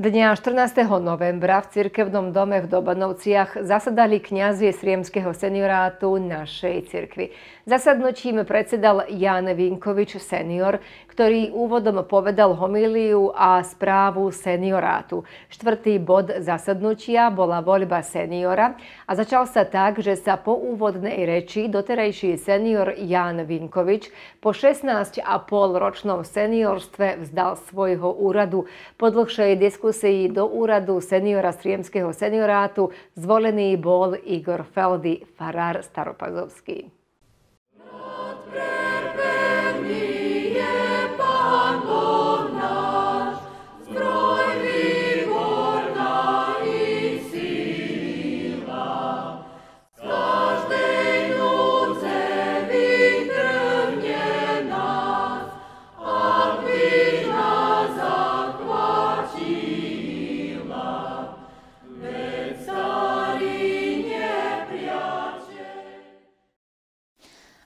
Dňa 14. novembra v cirkevnom dome v Dobanovciach zasadali kňazi Sriemského seniorátu našej cirkvi. Zasadnutím predsedal Jan Vinkovič senior, ktorý úvodom povedal homíliu a správu seniorátu. Štvrtý bod zasadnutia bola voľba seniora a začal sa tak, že sa po úvodnej reči doterajší senior Jan Vinkovič po 16,5 ročnom seniorstve vzdal svojho úradu. Po dlhšej diskusii diskusii do úradu seniora Srijemského seniorátu zvolený bol Igor Feldy, farár Staropazovský.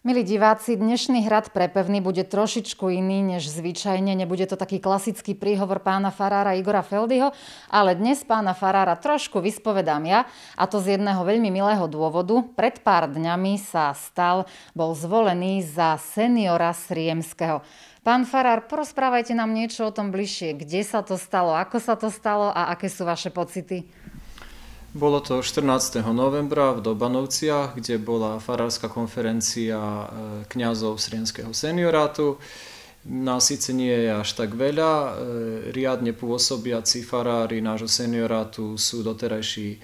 Milí diváci, dnešný hrad prepevný bude trošičku iný než zvyčajne. Nebude to taký klasický príhovor pána Farára Igora Feldyho, ale dnes pána Farára trošku vyspovedám ja, a to z jedného veľmi milého dôvodu. Pred pár dňami sa stal, bol zvolený za seniora Sriemského. Pán Farár, porozprávajte nám niečo o tom bližšie. Kde sa to stalo, ako sa to stalo a aké sú vaše pocity? Bolo to 14. novembra v Dobanovciach, kde bola farárska konferencia e, kňazov Srienského seniorátu. Nás síce nie je až tak veľa, e, riadne pôsobiaci farári nášho seniorátu sú doterajší e,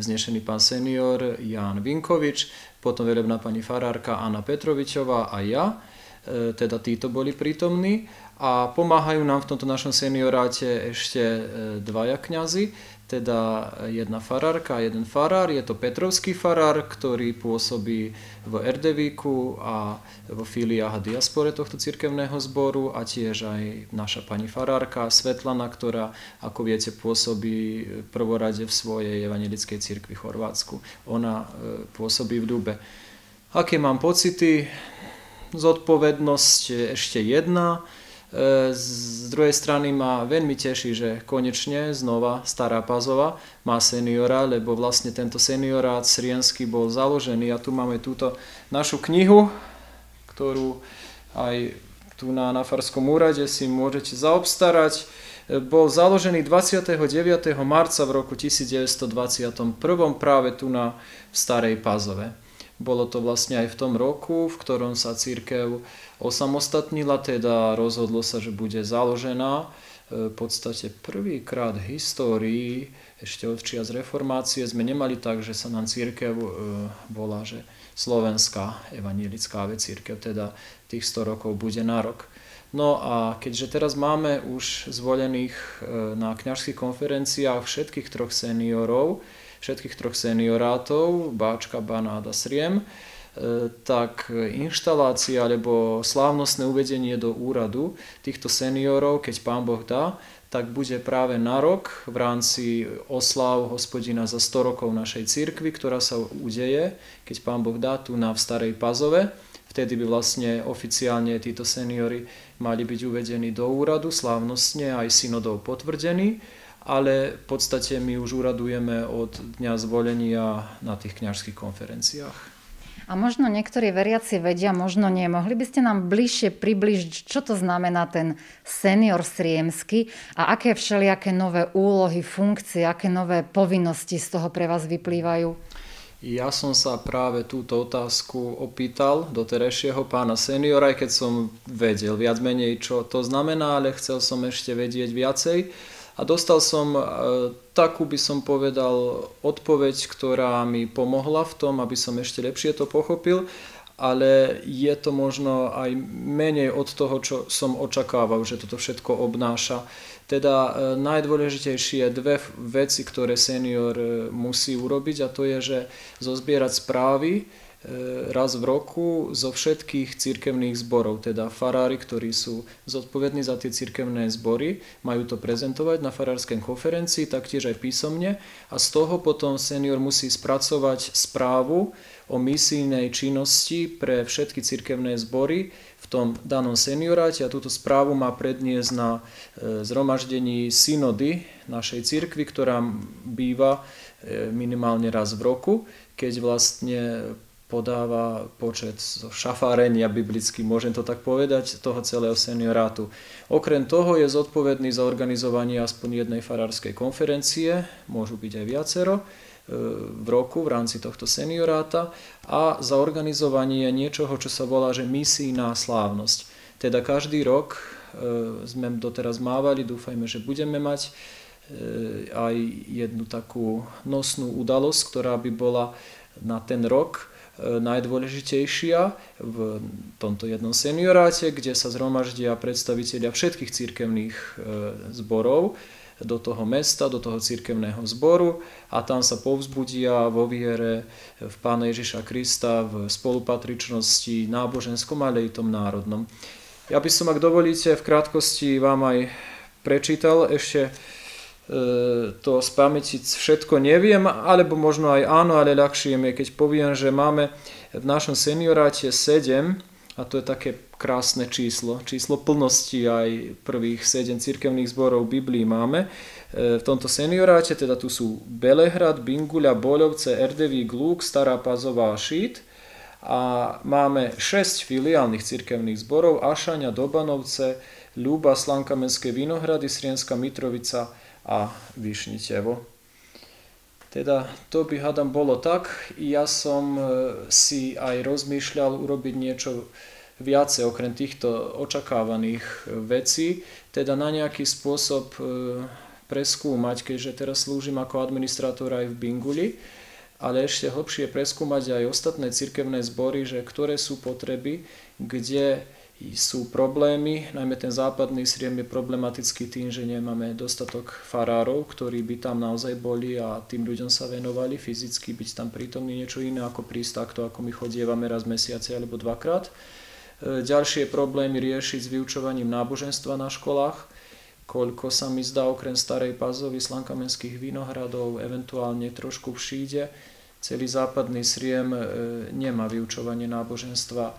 vznešený pán senior Jan Vinkovič, potom velebná pani farárka Anna Petrovičová a ja teda títo boli prítomní a pomáhajú nám v tomto našom senioráte ešte dvaja kňazi, teda jedna farárka a jeden farár. Je to Petrovský farár, ktorý pôsobí v Erdevíku a vo filiách a diaspore tohto cirkevného zboru a tiež aj naša pani farárka Svetlana, ktorá, ako viete, pôsobí prvorade v svojej evangelickej cirkvi v Chorvátsku. Ona e, pôsobí v Dube. Aké mám pocity? Zodpovednosť ešte jedna E, z druhej strany ma veľmi teší, že konečne znova Stará Pazova má seniora, lebo vlastne tento seniorát srienský bol založený a tu máme túto našu knihu, ktorú aj tu na, na Farskom úrade si môžete zaobstarať. E, bol založený 29. marca v roku 1921 práve tu na Starej Pazove. Bolo to vlastne aj v tom roku, v ktorom sa církev osamostatnila, teda rozhodlo sa, že bude založená. E, v podstate prvýkrát v histórii, ešte od čias reformácie, sme nemali tak, že sa nám církev bola, e, že slovenská evanielická církev, teda tých 100 rokov bude na rok. No a keďže teraz máme už zvolených e, na kňažských konferenciách všetkých troch seniorov, všetkých troch seniorátov, Báčka, Banáda, Sriem, e, tak inštalácia alebo slávnostné uvedenie do úradu týchto seniorov, keď pán Boh dá, tak bude práve na rok v rámci oslav hospodina za 100 rokov našej cirkvi, ktorá sa udeje, keď pán Boh dá, tu na v Starej Pazove. Vtedy by vlastne oficiálne títo seniory mali byť uvedení do úradu, slávnostne aj synodou potvrdení ale v podstate my už uradujeme od dňa zvolenia na tých kňažských konferenciách. A možno niektorí veriaci vedia, možno nie. Mohli by ste nám bližšie približiť, čo to znamená ten senior sriemsky a aké všelijaké nové úlohy, funkcie, aké nové povinnosti z toho pre vás vyplývajú? Ja som sa práve túto otázku opýtal do terejšieho pána seniora, aj keď som vedel viac menej, čo to znamená, ale chcel som ešte vedieť viacej. A dostal som e, takú, by som povedal, odpoveď, ktorá mi pomohla v tom, aby som ešte lepšie to pochopil, ale je to možno aj menej od toho, čo som očakával, že toto všetko obnáša. Teda e, najdôležitejšie dve veci, ktoré senior e, musí urobiť a to je, že zozbierať správy, E, raz v roku zo všetkých cirkevných zborov, teda farári, ktorí sú zodpovední za tie cirkevné zbory, majú to prezentovať na farárskej konferencii, taktiež aj písomne a z toho potom senior musí spracovať správu o misijnej činnosti pre všetky cirkevné zbory v tom danom senioráte a túto správu má predniesť na e, zhromaždení synody našej cirkvy, ktorá býva e, minimálne raz v roku, keď vlastne podáva počet šafárenia biblicky, môžem to tak povedať, toho celého seniorátu. Okrem toho je zodpovedný za organizovanie aspoň jednej farárskej konferencie, môžu byť aj viacero, e, v roku v rámci tohto senioráta a za organizovanie niečoho, čo sa volá, že misijná slávnosť. Teda každý rok e, sme doteraz mávali, dúfajme, že budeme mať e, aj jednu takú nosnú udalosť, ktorá by bola na ten rok E, najdôležitejšia v tomto jednom senioráte, kde sa zhromaždia predstavitelia všetkých církevných e, zborov do toho mesta, do toho církevného zboru a tam sa povzbudia vo viere v Pána Ježiša Krista, v spolupatričnosti náboženskom, ale i tom národnom. Ja by som, ak dovolíte, v krátkosti vám aj prečítal ešte E, to z pamäti všetko neviem, alebo možno aj áno, ale ľahšie je, keď poviem, že máme v našom senioráte 7, a to je také krásne číslo, číslo plnosti aj prvých 7 cirkevných zborov Biblii máme. E, v tomto senioráte teda tu sú Belehrad, Binguľa, Boľovce, Erdevý, Glúk, Stará Pazová Šít a máme 6 filiálnych cirkevných zborov Ašania, Dobanovce, Ľuba, Slankamenské Vinohrady, Srienská Mitrovica, a Višnitevo. Teda to by hádam bolo tak. Ja som e, si aj rozmýšľal urobiť niečo viacej okrem týchto očakávaných e, vecí, teda na nejaký spôsob e, preskúmať, keďže teraz slúžim ako administrátor aj v Binguli, ale ešte hlbšie preskúmať aj ostatné cirkevné zbory, že ktoré sú potreby, kde sú problémy, najmä ten západný Sriem je problematický tým, že nemáme dostatok farárov, ktorí by tam naozaj boli a tým ľuďom sa venovali fyzicky, byť tam prítomný niečo iné ako prísť takto, ako my chodievame raz v mesiaci alebo dvakrát. E, ďalšie problémy riešiť s vyučovaním náboženstva na školách, koľko sa mi zdá okrem Starej Pazovy, Slankamenských vinohradov, eventuálne trošku všíde, celý západný Sriem e, nemá vyučovanie náboženstva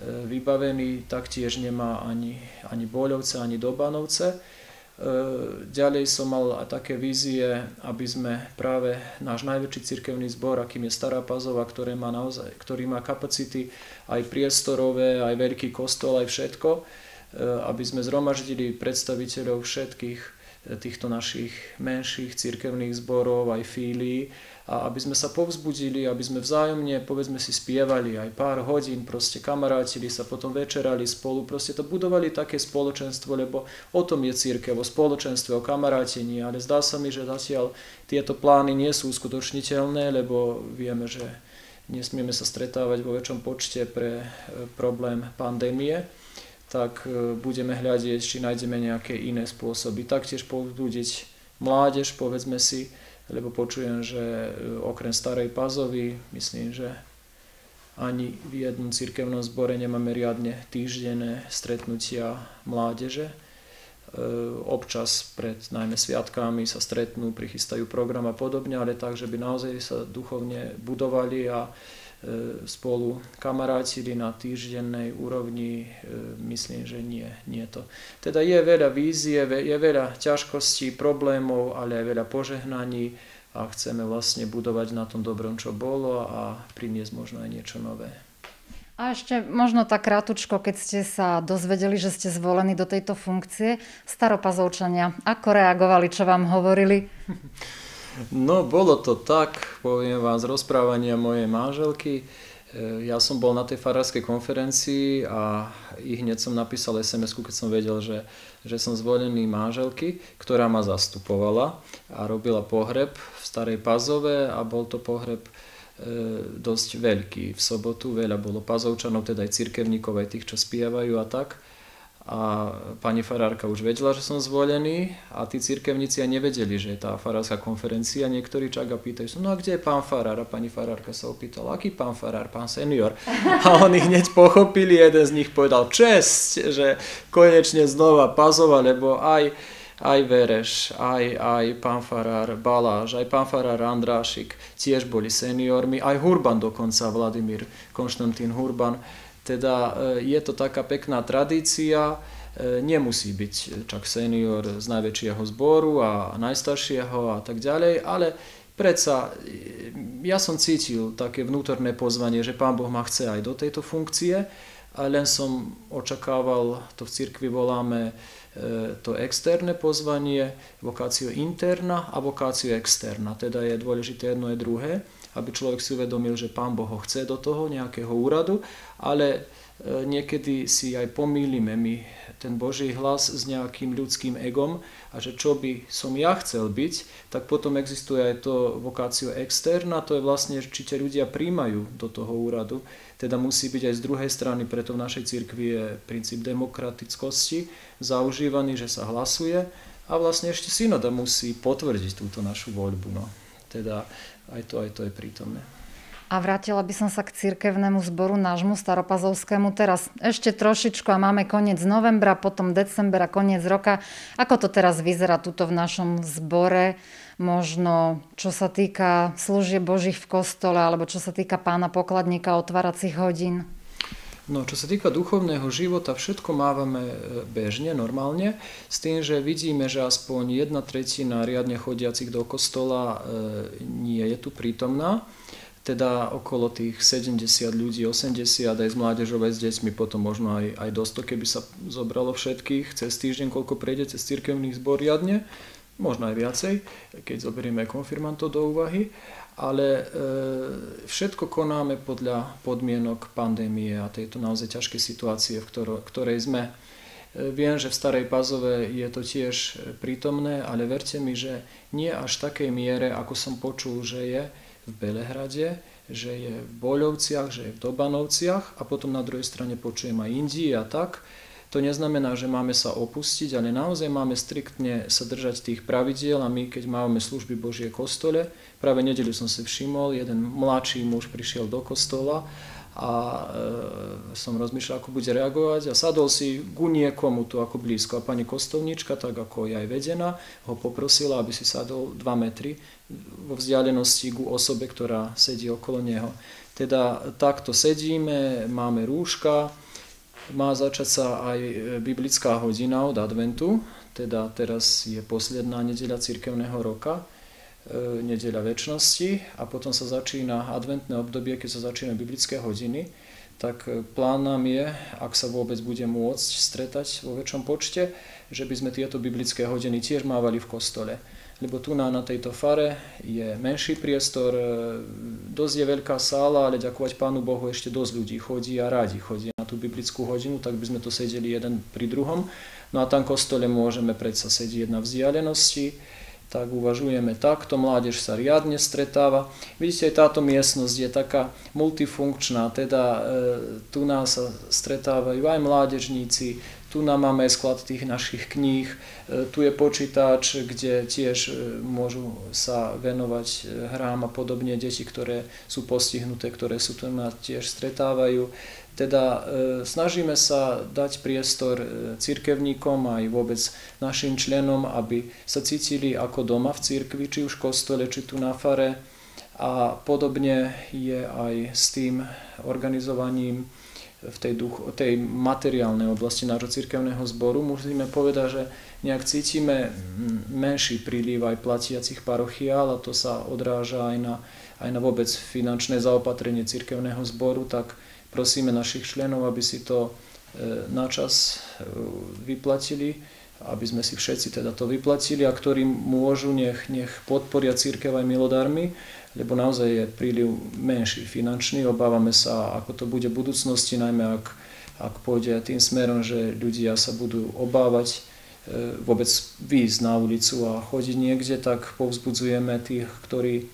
E, vybavený, taktiež nemá ani, ani Boľovce, ani Dobanovce. E, ďalej som mal také vízie, aby sme práve náš najväčší cirkevný zbor, akým je Stará Pazova, ktoré má naozaj, ktorý má kapacity aj priestorové, aj veľký kostol, aj všetko, e, aby sme zromaždili predstaviteľov všetkých týchto našich menších cirkevných zborov, aj fíli, a aby sme sa povzbudili, aby sme vzájomne, povedzme si, spievali aj pár hodín, proste kamarátili sa, potom večerali spolu, proste to budovali také spoločenstvo, lebo o tom je církev, o spoločenstve, o kamarátení, ale zdá sa mi, že zatiaľ tieto plány nie sú uskutočniteľné, lebo vieme, že nesmieme sa stretávať vo väčšom počte pre eh, problém pandémie tak e, budeme hľadiť, či nájdeme nejaké iné spôsoby. Taktiež povzbudiť mládež, povedzme si, lebo počujem, že e, okrem starej pazovy, myslím, že ani v jednom cirkevnom zbore nemáme riadne týždenné stretnutia mládeže. E, občas pred najmä sviatkami sa stretnú, prichystajú program a podobne, ale tak, že by naozaj sa duchovne budovali a E, spolu kamarátili na týždennej úrovni, e, myslím, že nie, nie to. Teda je veľa vízie, je veľa ťažkostí, problémov, ale aj veľa požehnaní a chceme vlastne budovať na tom dobrom, čo bolo a priniesť možno aj niečo nové. A ešte možno tak krátučko, keď ste sa dozvedeli, že ste zvolení do tejto funkcie, staropazovčania, ako reagovali, čo vám hovorili? No bolo to tak, poviem vám z rozprávania mojej manželky. E, ja som bol na tej farárskej konferencii a i hneď som napísal sms keď som vedel, že, že som zvolený manželky, ktorá ma zastupovala a robila pohreb v Starej Pazove a bol to pohreb e, dosť veľký. V sobotu veľa bolo pazovčanov, teda aj církevníkov aj tých, čo spievajú a tak a pani farárka už vedela, že som zvolený a tí církevníci aj nevedeli, že je tá farárska konferencia. Niektorí čak a pýtajú sa, no a kde je pán farár? A pani farárka sa opýtala, aký pán farár, pán senior? A oni hneď pochopili, jeden z nich povedal čest, že konečne znova pazova, lebo aj aj Vereš, aj, aj pán farár Baláš, aj pán farár Andrášik tiež boli seniormi, aj Hurban dokonca, Vladimír Konštantín Hurban teda e, je to taká pekná tradícia, e, nemusí byť čak senior z najväčšieho zboru a najstaršieho a tak ďalej, ale predsa e, ja som cítil také vnútorné pozvanie, že Pán Boh ma chce aj do tejto funkcie, a len som očakával, to v cirkvi voláme to externé pozvanie, vokácio interna a vokácio externa, teda je dôležité jedno je druhé aby človek si uvedomil, že Pán Boh ho chce do toho nejakého úradu, ale e, niekedy si aj pomýlime my ten Boží hlas s nejakým ľudským egom a že čo by som ja chcel byť, tak potom existuje aj to vokácio externa, to je vlastne, či tie ľudia príjmajú do toho úradu, teda musí byť aj z druhej strany, preto v našej cirkvi je princíp demokratickosti zaužívaný, že sa hlasuje a vlastne ešte synoda musí potvrdiť túto našu voľbu. No. Teda aj to, aj to je prítomné. A vrátila by som sa k cirkevnému zboru nášmu staropazovskému teraz. Ešte trošičku a máme koniec novembra, potom decembra, koniec roka. Ako to teraz vyzerá tuto v našom zbore? Možno čo sa týka služieb Božích v kostole, alebo čo sa týka pána pokladníka otváracích hodín? No, čo sa týka duchovného života, všetko mávame e, bežne, normálne, s tým, že vidíme, že aspoň jedna tretina riadne chodiacich do kostola e, nie je tu prítomná teda okolo tých 70 ľudí, 80 aj z mládežové s deťmi, potom možno aj, aj do 100, keby sa zobralo všetkých cez týždeň, koľko prejde cez cirkevných zbor riadne, možno aj viacej, keď zoberieme konfirmantov do úvahy ale e, všetko konáme podľa podmienok pandémie a tejto naozaj ťažkej situácie, v ktoro, ktorej sme. E, viem, že v Starej Pazove je to tiež prítomné, ale verte mi, že nie až takej miere, ako som počul, že je v Belehrade, že je v Boľovciach, že je v Dobanovciach a potom na druhej strane počujem aj Indii a tak, to neznamená, že máme sa opustiť, ale naozaj máme striktne sa držať tých pravidiel a my, keď máme služby Božie kostole, práve nedelu som si všimol, jeden mladší muž prišiel do kostola a e, som rozmýšľal, ako bude reagovať a sadol si ku niekomu tu ako blízko. A pani kostovnička, tak ako je aj vedená, ho poprosila, aby si sadol 2 metry vo vzdialenosti ku osobe, ktorá sedí okolo neho. Teda takto sedíme, máme rúška, má začať sa aj e, biblická hodina od adventu, teda teraz je posledná nedeľa cirkevného roka, e, nedeľa väčšnosti a potom sa začína adventné obdobie, keď sa začína biblické hodiny, tak e, plán nám je, ak sa vôbec bude môcť stretať vo väčšom počte, že by sme tieto biblické hodiny tiež mávali v kostole lebo tu na, na tejto fare je menší priestor, e, dosť je veľká sála, ale ďakovať Pánu Bohu ešte dosť ľudí chodí a rádi chodí na tú biblickú hodinu, tak by sme to sedeli jeden pri druhom. No a tam kostole môžeme predsa sedieť na vzdialenosti, tak uvažujeme takto, mládež sa riadne stretáva. Vidíte, aj táto miestnosť je taká multifunkčná, teda e, tu nás sa stretávajú aj mládežníci, tu nám máme sklad tých našich kníh, e, tu je počítač, kde tiež e, môžu sa venovať e, hrám a podobne deti, ktoré sú postihnuté, ktoré sú tu tiež stretávajú. Teda snažíme sa dať priestor církevníkom aj vôbec našim členom, aby sa cítili ako doma v církvi, či už v kostole, či tu na fare. A podobne je aj s tým organizovaním v tej, duch, tej materiálnej oblasti nášho cirkevného zboru, musíme povedať, že nejak cítime menší príliv aj platiacich parochiál a to sa odráža aj na, aj na vôbec finančné zaopatrenie cirkevného zboru, tak prosíme našich členov, aby si to e, na čas e, vyplatili aby sme si všetci teda to vyplatili a ktorí môžu, nech, nech podporia církev aj milodármi, lebo naozaj je príliv menší finančný. Obávame sa, ako to bude v budúcnosti, najmä ak, ak pôjde tým smerom, že ľudia sa budú obávať e, vôbec výjsť na ulicu a chodiť niekde, tak povzbudzujeme tých, ktorí e,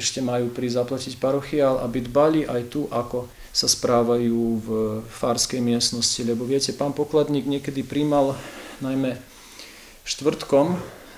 ešte majú pri zaplatiť parochiál, aby dbali aj tu, ako sa správajú v farskej miestnosti, lebo viete, pán pokladník niekedy príjmal najmä štvrtkom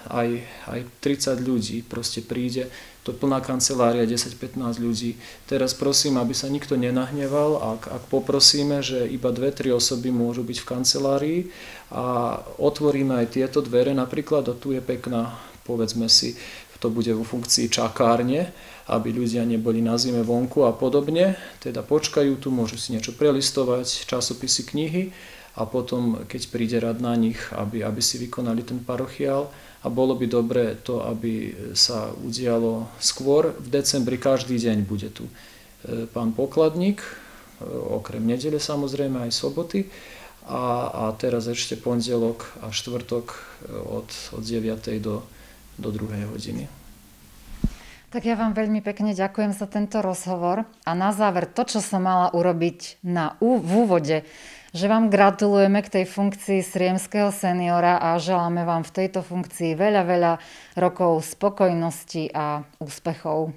aj, aj 30 ľudí proste príde, to plná kancelária, 10-15 ľudí. Teraz prosím, aby sa nikto nenahneval, ak, ak poprosíme, že iba 2-3 osoby môžu byť v kancelárii a otvoríme aj tieto dvere, napríklad, a tu je pekná, povedzme si, to bude vo funkcii čakárne, aby ľudia neboli na zime vonku a podobne. Teda počkajú tu, môžu si niečo prelistovať, časopisy, knihy a potom, keď príde rad na nich, aby, aby si vykonali ten parochiál. A bolo by dobre to, aby sa udialo skôr. V decembri každý deň bude tu e, pán pokladník, e, okrem nedele samozrejme aj soboty. A, a teraz ešte pondelok a štvrtok e, od, od 9. do, do 2. hodiny. Tak ja vám veľmi pekne ďakujem za tento rozhovor a na záver to, čo som mala urobiť na, v úvode, že vám gratulujeme k tej funkcii sriemského seniora a želáme vám v tejto funkcii veľa, veľa rokov spokojnosti a úspechov.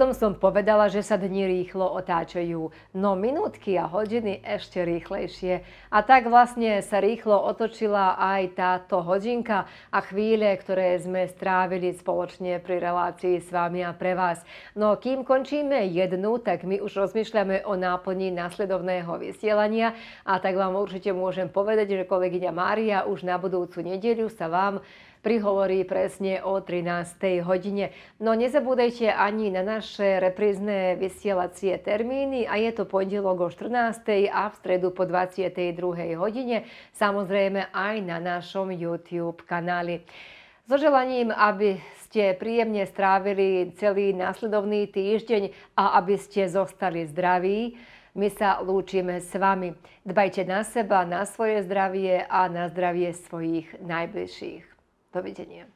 Úvodom som povedala, že sa dni rýchlo otáčajú, no minútky a hodiny ešte rýchlejšie. A tak vlastne sa rýchlo otočila aj táto hodinka a chvíle, ktoré sme strávili spoločne pri relácii s vami a pre vás. No kým končíme jednu, tak my už rozmýšľame o náplni následovného vysielania a tak vám určite môžem povedať, že kolegyňa Mária už na budúcu nedeľu sa vám prihovorí presne o 13. hodine. No nezabúdajte ani na naše reprízne vysielacie termíny a je to pondelok o 14. a v stredu po 22. hodine, samozrejme aj na našom YouTube kanáli. So želaním, aby ste príjemne strávili celý následovný týždeň a aby ste zostali zdraví, my sa lúčime s vami. Dbajte na seba, na svoje zdravie a na zdravie svojich najbližších. Dovidenia.